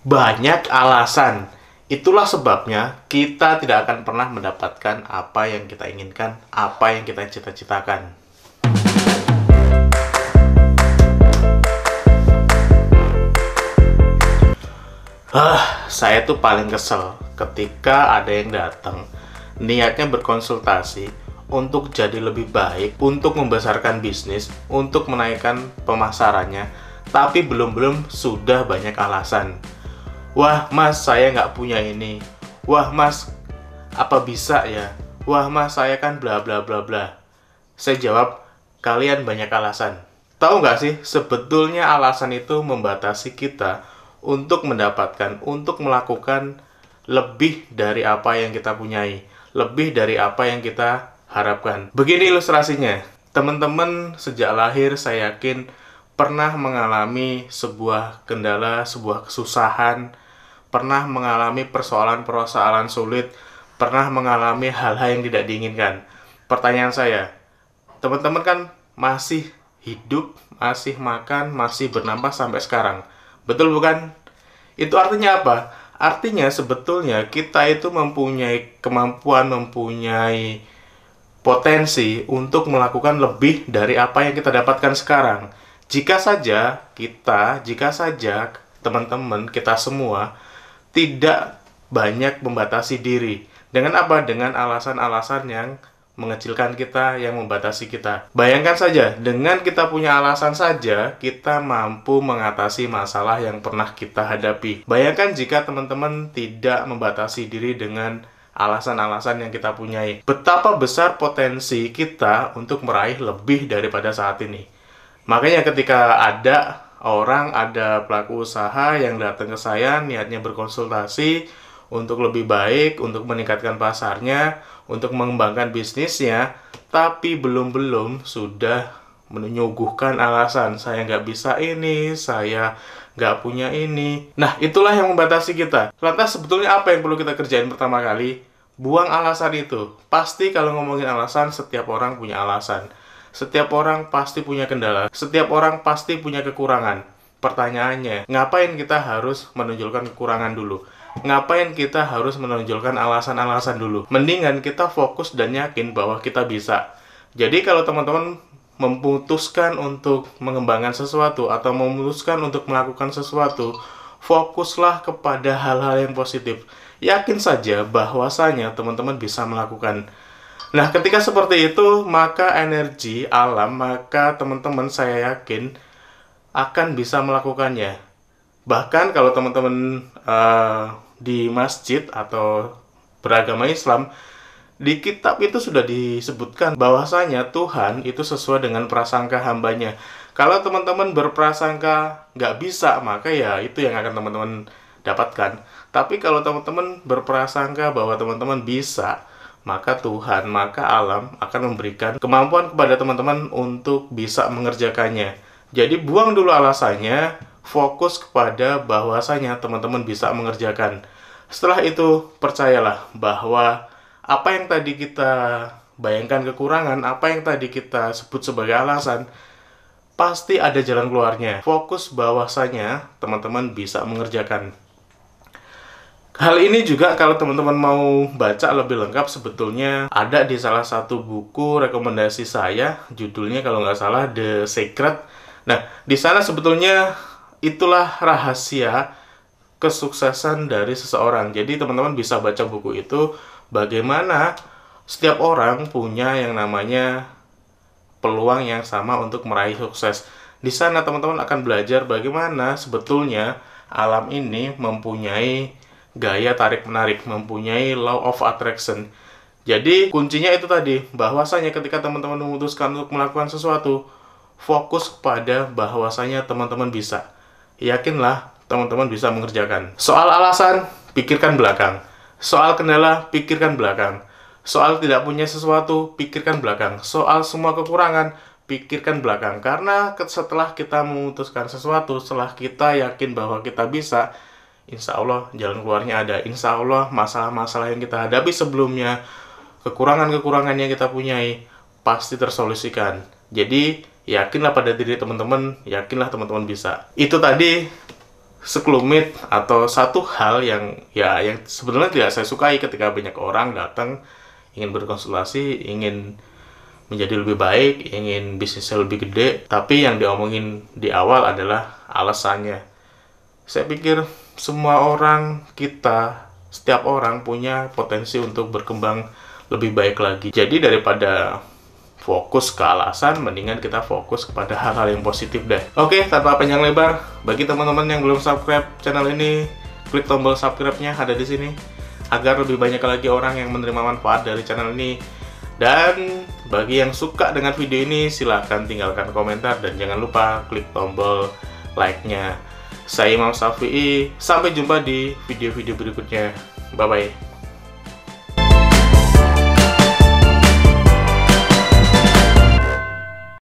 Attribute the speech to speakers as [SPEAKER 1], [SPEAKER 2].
[SPEAKER 1] banyak alasan. Itulah sebabnya kita tidak akan pernah mendapatkan apa yang kita inginkan, apa yang kita cita-citakan. Ah, saya tuh paling kesel ketika ada yang datang niatnya berkonsultasi untuk jadi lebih baik, untuk membesarkan bisnis, untuk menaikkan pemasarannya, tapi belum-belum sudah banyak alasan wah mas saya nggak punya ini wah mas apa bisa ya wah mas saya kan bla bla bla bla saya jawab kalian banyak alasan tahu nggak sih sebetulnya alasan itu membatasi kita untuk mendapatkan untuk melakukan lebih dari apa yang kita punyai lebih dari apa yang kita harapkan begini ilustrasinya teman-teman sejak lahir saya yakin pernah mengalami sebuah kendala, sebuah kesusahan, pernah mengalami persoalan-persoalan sulit, pernah mengalami hal-hal yang tidak diinginkan. Pertanyaan saya, teman-teman kan masih hidup, masih makan, masih bernapas sampai sekarang. Betul bukan? Itu artinya apa? Artinya sebetulnya kita itu mempunyai kemampuan, mempunyai potensi untuk melakukan lebih dari apa yang kita dapatkan sekarang jika saja kita, jika saja teman-teman kita semua tidak banyak membatasi diri. Dengan apa? Dengan alasan-alasan yang mengecilkan kita, yang membatasi kita. Bayangkan saja, dengan kita punya alasan saja, kita mampu mengatasi masalah yang pernah kita hadapi. Bayangkan jika teman-teman tidak membatasi diri dengan alasan-alasan yang kita punyai. Betapa besar potensi kita untuk meraih lebih daripada saat ini. Makanya ketika ada orang, ada pelaku usaha yang datang ke saya niatnya berkonsultasi untuk lebih baik, untuk meningkatkan pasarnya, untuk mengembangkan bisnisnya, tapi belum-belum sudah menyuguhkan alasan saya nggak bisa ini, saya nggak punya ini. Nah, itulah yang membatasi kita. Lantas sebetulnya apa yang perlu kita kerjain pertama kali? Buang alasan itu. Pasti kalau ngomongin alasan, setiap orang punya alasan. Setiap orang pasti punya kendala, setiap orang pasti punya kekurangan. Pertanyaannya, ngapain kita harus menunjukkan kekurangan dulu? Ngapain kita harus menonjolkan alasan-alasan dulu? Mendingan kita fokus dan yakin bahwa kita bisa. Jadi kalau teman-teman memutuskan untuk mengembangkan sesuatu atau memutuskan untuk melakukan sesuatu, fokuslah kepada hal-hal yang positif. Yakin saja bahwasanya teman-teman bisa melakukan Nah, ketika seperti itu, maka energi alam, maka teman-teman saya yakin akan bisa melakukannya. Bahkan kalau teman-teman uh, di masjid atau beragama Islam, di kitab itu sudah disebutkan bahwasanya Tuhan itu sesuai dengan prasangka hambanya. Kalau teman-teman berprasangka nggak bisa, maka ya itu yang akan teman-teman dapatkan. Tapi kalau teman-teman berprasangka bahwa teman-teman bisa, maka Tuhan, maka alam akan memberikan kemampuan kepada teman-teman untuk bisa mengerjakannya. Jadi buang dulu alasannya, fokus kepada bahwasanya teman-teman bisa mengerjakan. Setelah itu, percayalah bahwa apa yang tadi kita bayangkan kekurangan, apa yang tadi kita sebut sebagai alasan, pasti ada jalan keluarnya. Fokus bahwasanya teman-teman bisa mengerjakan. Hal ini juga kalau teman-teman mau baca lebih lengkap sebetulnya ada di salah satu buku rekomendasi saya judulnya kalau nggak salah The Secret. Nah, di sana sebetulnya itulah rahasia kesuksesan dari seseorang. Jadi teman-teman bisa baca buku itu bagaimana setiap orang punya yang namanya peluang yang sama untuk meraih sukses. Di sana teman-teman akan belajar bagaimana sebetulnya alam ini mempunyai gaya tarik menarik, mempunyai law of attraction. Jadi kuncinya itu tadi bahwasanya ketika teman-teman memutuskan untuk melakukan sesuatu, fokus pada bahwasanya teman-teman bisa. Yakinlah teman-teman bisa mengerjakan. Soal alasan, pikirkan belakang. Soal kendala, pikirkan belakang. Soal tidak punya sesuatu, pikirkan belakang. Soal semua kekurangan, pikirkan belakang karena setelah kita memutuskan sesuatu, setelah kita yakin bahwa kita bisa, insya Allah jalan keluarnya ada insya Allah masalah-masalah yang kita hadapi sebelumnya kekurangan-kekurangan yang kita punyai pasti tersolusikan jadi yakinlah pada diri teman-teman yakinlah teman-teman bisa itu tadi sekelumit atau satu hal yang ya yang sebenarnya tidak saya sukai ketika banyak orang datang ingin berkonsultasi ingin menjadi lebih baik, ingin bisnisnya lebih gede, tapi yang diomongin di awal adalah alasannya. Saya pikir semua orang kita setiap orang punya potensi untuk berkembang lebih baik lagi. Jadi daripada fokus ke alasan, mendingan kita fokus kepada hal-hal yang positif deh. Oke, tanpa panjang lebar, bagi teman-teman yang belum subscribe channel ini, klik tombol subscribe-nya ada di sini agar lebih banyak lagi orang yang menerima manfaat dari channel ini. Dan bagi yang suka dengan video ini, silahkan tinggalkan komentar dan jangan lupa klik tombol like-nya. Saya Imam Syafi'i, sampai jumpa di video-video berikutnya. Bye-bye.